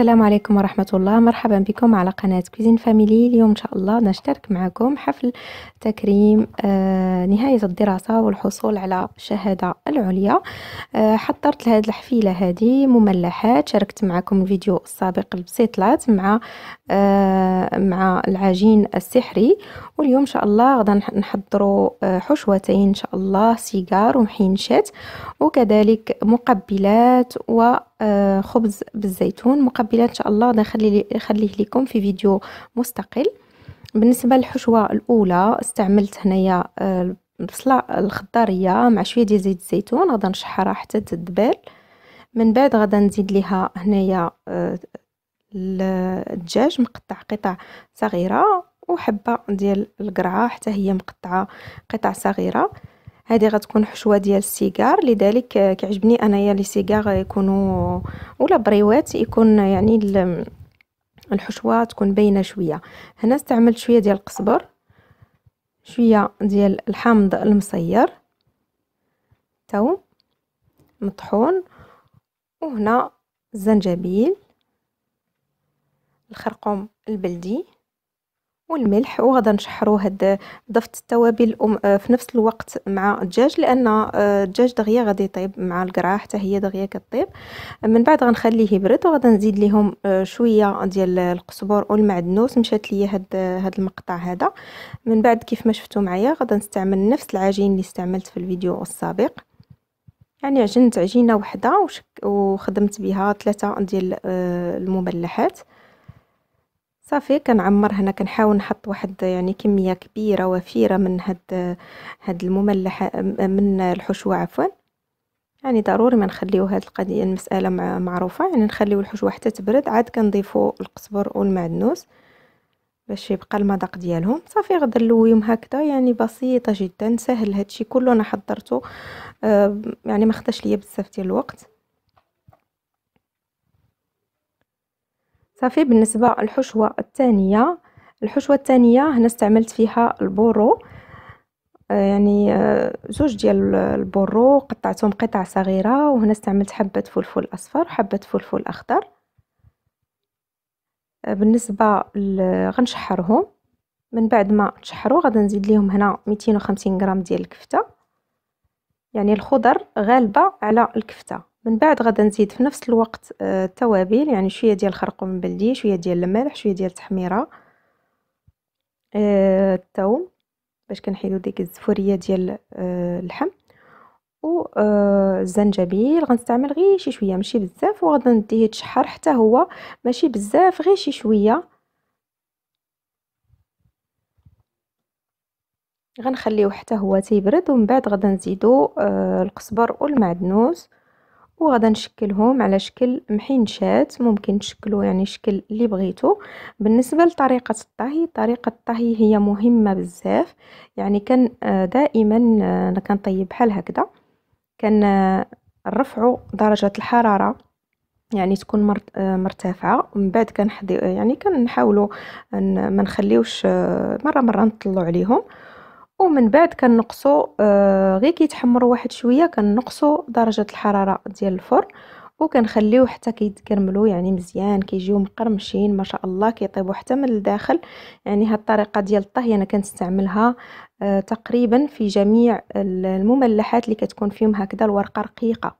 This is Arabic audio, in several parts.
السلام عليكم ورحمة الله مرحبا بكم على قناة كوزين فاميلي اليوم إن شاء الله نشترك معكم حفل تكريم آه نهاية الدراسة والحصول على الشهادة العليا آه حضرت لهذه الحفيلة هذه مملحات شاركت معكم الفيديو السابق البسيطلات مع آه مع العجين السحري واليوم إن شاء الله غدا نحضروا آه، حشوتين إن شاء الله سيجار ومحينشات وكذلك مقبلات و آه، خبز بالزيتون مقبله ان شاء الله نخليه نخليه لكم في فيديو مستقل بالنسبه للحشوه الاولى استعملت هنايا آه، البصله الخضاريه مع شويه ديال زيت الزيتون غادي نشحرها حتى تدبل من بعد غادي نزيد ليها هنايا آه، الدجاج مقطع قطع صغيره وحبه ديال القرعه حتى هي مقطعه قطع صغيره هذه غتكون حشوه ديال السيجار لذلك آه، كيعجبني انايا لي سيجار يكونوا ولا بريوات يكون يعني الحشوه تكون باينه شويه هنا استعملت شويه ديال القزبر شويه ديال الحامض المصير تو مطحون وهنا الزنجبيل الخرقوم البلدي والملح وغدا نشحرو هاد ضفت التوابل آه، في نفس الوقت مع الدجاج لان آه، الدجاج دغيا غادي يطيب مع القرعه حتى هي دغيا كطيب من بعد غنخليه يبرد وغادا نزيد ليهم آه، شويه ديال القزبر والمعدنوس مشات ليا هاد هاد المقطع هذا من بعد كيف ما شفتوا معايا غادا نستعمل نفس العجين اللي استعملت في الفيديو السابق يعني عجنت عجينه وحده وخدمت بها ثلاثه ديال المملحات صافي كنعمر هنا كنحاول نحط واحد يعني كميه كبيره وفيره من هاد هاد المملح من الحشوه عفوا يعني ضروري ما نخليو هاد القضيه المساله معروفه يعني نخليو الحشوه حتى تبرد عاد كنضيفو القزبر والمعدنوس باش يبقى المذاق ديالهم صافي غدا نلويهم هكذا يعني بسيطه جدا سهل هادشي كله انا حضرته آه، يعني ما خداش ليا بزاف ديال الوقت صافي بالنسبة الحشوة الثانية الحشوة الثانية هنا استعملت فيها البورو آه، يعني آه، زوج ديال البورو قطعتهم قطع صغيرة وهنا استعملت حبة فلفل أصفر وحبه فلفل أخضر آه، بالنسبة غنشحرهم من بعد ما تشحروا غادي نزيد ليهم هنا 250 غرام ديال الكفته يعني الخضر غالبه على الكفته من بعد غادا نزيد في نفس الوقت آه، التوابل يعني شويه ديال الخرقوم بلدي شويه ديال الملح شويه ديال التحميره آه، الثوم باش كنحيدو ديك الزفوريه ديال آه، اللحم و الزنجبيل غنستعمل غير شي شويه ماشي بزاف وغادي نديه يتشحر حتى هو ماشي بزاف غير شي شويه غنخليوه حتى هو تيبرد ومن بعد غادي نزيدو القزبر والمعدنوس وغدا نشكلهم على شكل محنشات ممكن تشكلوا يعني شكل اللي بغيتو بالنسبه لطريقه الطهي طريقه الطهي هي مهمه بزاف يعني كان آه، دائما انا آه، كنطيب بحال هكذا كان نرفعوا آه، درجه الحراره يعني تكون مرتفعه ومن بعد كنحضي يعني كنحاولوا ما نخليوش مره مره نطلعوا عليهم ومن بعد كنقصوا آه غير كيتحمروا واحد شويه كنقصوا درجه الحراره ديال الفرن وكنخليوه حتى كيتكرملوا يعني مزيان كيجيو مقرمشين ما شاء الله كيطيبوا حتى من الداخل يعني هاد الطريقه ديال الطهي انا كنستعملها آه تقريبا في جميع المملحات اللي كتكون فيهم هكذا الورقه رقيقه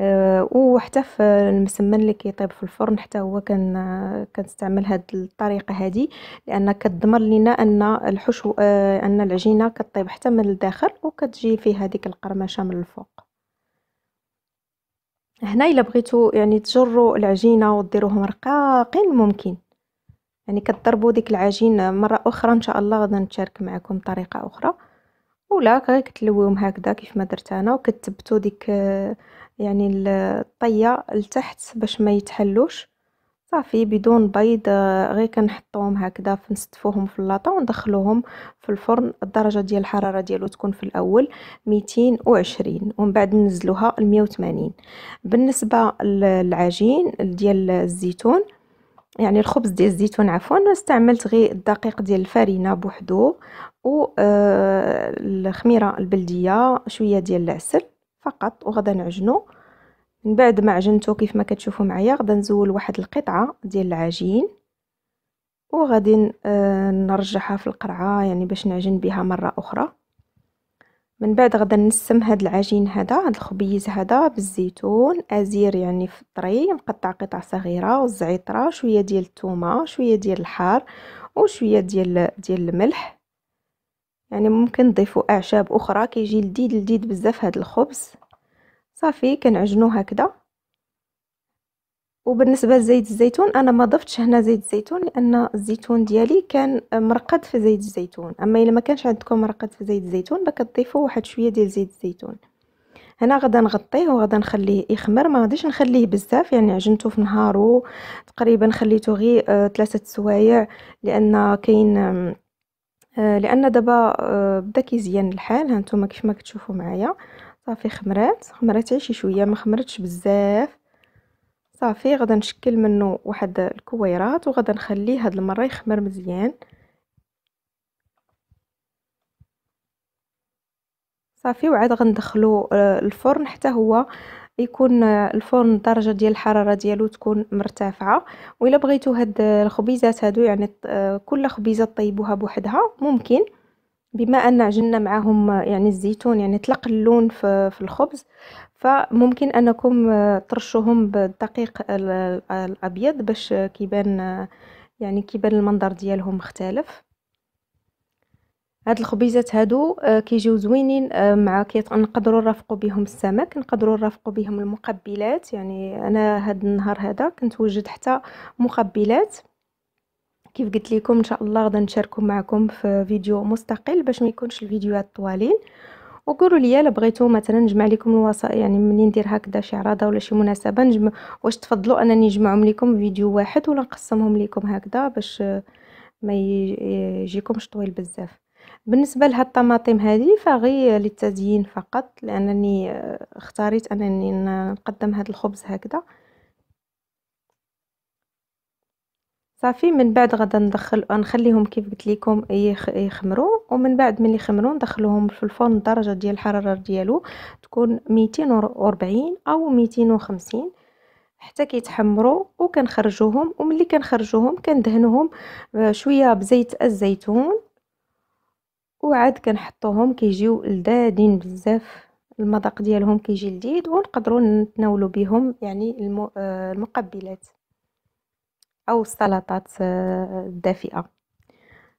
آه، وحتى في المسمن اللي كيطيب في الفرن حتى هو كان آه، كنستعمل هاد الطريقه هادي لان كتضمن لينا ان الحشو آه، ان العجينه كطيب حتى من الداخل وكتجي فيها ديك القرمشه من الفوق هنا الا بغيتو يعني تجروا العجينه وديروهم رقاقين ممكن يعني كتضربوا ديك العجين مره اخرى ان شاء الله غادي نشارك معكم طريقه اخرى ولا غير كتلويهم هكذا كيف ما درت انا وكتثبتوا ديك يعني الطيه لتحت باش ما يتحلوش صافي بدون بيض غير كنحطوهم هكذا فنستفوهم في اللاطه وندخلوهم في الفرن الدرجه ديال الحراره ديالو تكون في الاول 220 ومن بعد ننزلوها ل 180 بالنسبه للعجين ديال الزيتون يعني الخبز ديال الزيتون عفوا استعملت غير الدقيق ديال الفارينه بوحدو و آه، الخميره البلديه شويه ديال العسل فقط وغدا نعجنو من بعد ما عجنتو كيف ما كتشوفوا معايا غدا نزول واحد القطعه ديال العجين وغادي آه، نرجعها في القرعه يعني باش نعجن بها مره اخرى من بعد غدا نسم هاد العجين هذا هاد الخبيز هذا بالزيتون ازير يعني في الطري مقطع قطع صغيره والزعتره شويه ديال الثومه شويه ديال الحار وشويه ديال ديال الملح يعني ممكن تضيفوا اعشاب اخرى كيجي لذيذ لذيذ بزاف هاد الخبز صافي كنعجنو هكذا وبالنسبه لزيت الزيتون انا ما ضفتش هنا زيت الزيتون لان الزيتون ديالي كان مرقد في زيت الزيتون اما الا ما كانش عندكم مرقد في زيت الزيتون تضيفوا واحد شويه ديال زيت الزيتون هنا غدا نغطيه وغدا نخليه يخمر ما غاديش نخليه بزاف يعني عجنته في نهارو تقريبا خليته غير آه، ثلاثه سوايع لان كاين آه، لان دابا آه، بدا كيزين الحال هانتوما كيف ما كتشوفوا معايا صافي خمرات خمرات غير شي شويه ما خمرتش بزاف صافي غادا نشكل منه واحد الكويرات وغدا نخليه هاد المره يخمر مزيان صافي وعاد غندخلو آه، الفرن حتى هو يكون آه، الفرن درجة ديال الحراره ديالو تكون مرتفعه وإلا الا بغيتو هاد الخبيزات هادو يعني آه، كل خبيزه طيبوها بوحدها ممكن بما ان عجنا معاهم يعني الزيتون يعني طلق اللون في, الخبز فممكن انكم ترشوهم آه، بالدقيق الابيض باش آه، كيبان آه، يعني كيبان المنظر ديالهم مختلف هاد الخبيزات هادو كيجيو زوينين مع كنقدروا نرافقوا بهم السمك نقدروا نرافقوا بهم المقبلات يعني انا هاد النهار هذا كنت وجد حتى مقبلات كيف قلت لكم ان شاء الله غدا نشاركو معكم في فيديو مستقل باش ما يكونش الفيديوهات طوالين وقولوا لي الا بغيتوا مثلا نجمع لكم الوصايا يعني منين ندير هكذا شي عراضه ولا شي مناسبه نجمع واش تفضلوا انني نجمعهم لكم فيديو واحد ولا نقسمهم لكم هكذا باش ما يجيكمش طويل بزاف بالنسبه لهاد الطماطم هذه فغي للتزيين فقط لانني اختاريت انني نقدم هذا الخبز هكذا صافي من بعد غادا ندخل نخليهم كيف قلت لكم يخمروا ومن بعد ملي يخمروا ندخلوهم في الفرن درجه ديال الحراره ديالو تكون 240 او 250 حتى كيتحمروا وكنخرجوهم وملي كنخرجوهم كندهنوهم آه، شويه بزيت الزيتون وعاد كنحطوهم كيجيو لذادين بزاف المذاق ديالهم كيجي لذيذ ونقدروا نتناولوا بهم يعني آه، المقبلات او السلطات الدافئه آه،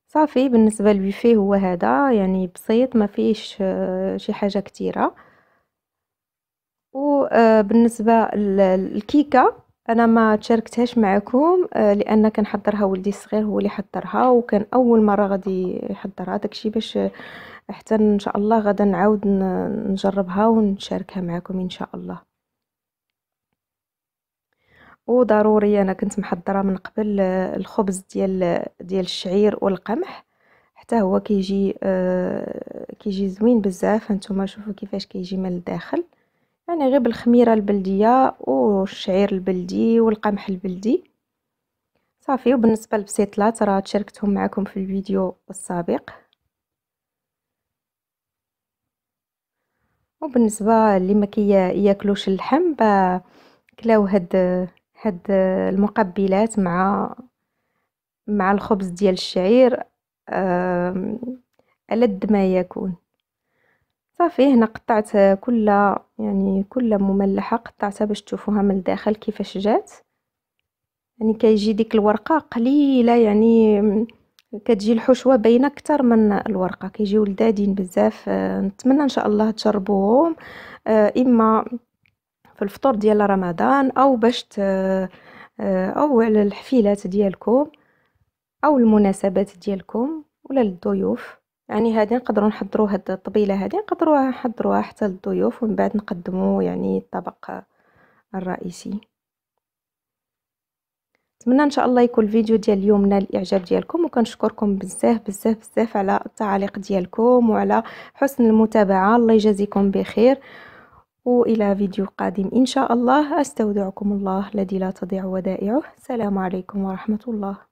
صافي بالنسبه للبيفي هو هذا يعني بسيط ما فيش آه، شي حاجه كتيره وبالنسبه آه، للكيكه انا ما تشاركتهاش معكم لان كنحضرها ولدي الصغير هو اللي حضرها وكان اول مره غادي يحضرها داكشي باش حتى ان شاء الله غدا نعاود نجربها ونشاركها معكم ان شاء الله وضروري انا كنت محضره من قبل آه، الخبز ديال آه، ديال الشعير والقمح حتى هو كيجي آه، كيجي زوين بزاف هانتوما شوفوا كيفاش كيجي من الداخل يعني غير بالخميره البلديه والشعير البلدي والقمح البلدي صافي وبالنسبه للبسيطلات راه شاركتهم معكم في الفيديو السابق وبالنسبه اللي ما كياكلوش اللحم كلاو هاد هاد المقبلات مع مع الخبز ديال الشعير ألد ما يكون صافي هنا قطعت كل يعني كل مملحه قطعتها باش تشوفوها من الداخل كيفاش جات يعني كيجي ديك الورقه قليله يعني كتجي الحشوه باينه اكثر من الورقه كيجيو لذادين بزاف آه، نتمنى ان شاء الله تجربوهم آه، اما في الفطور ديال رمضان او باش آه، او على الحفلات ديالكم او المناسبات ديالكم ولا للضيوف يعني هذه نقدروا نحضروا هاد الطبيله هذه نقدروا نحضروها حتى للضيوف ومن بعد نقدموا يعني الطبق الرئيسي نتمنى ان شاء الله يكون الفيديو ديال اليوم نال الاعجاب ديالكم وكنشكركم بزاف بزاف بزاف على التعليق ديالكم وعلى حسن المتابعه الله يجازيكم بخير وإلى فيديو قادم إن شاء الله أستودعكم الله الذي لا تضيع ودائعه السلام عليكم ورحمة الله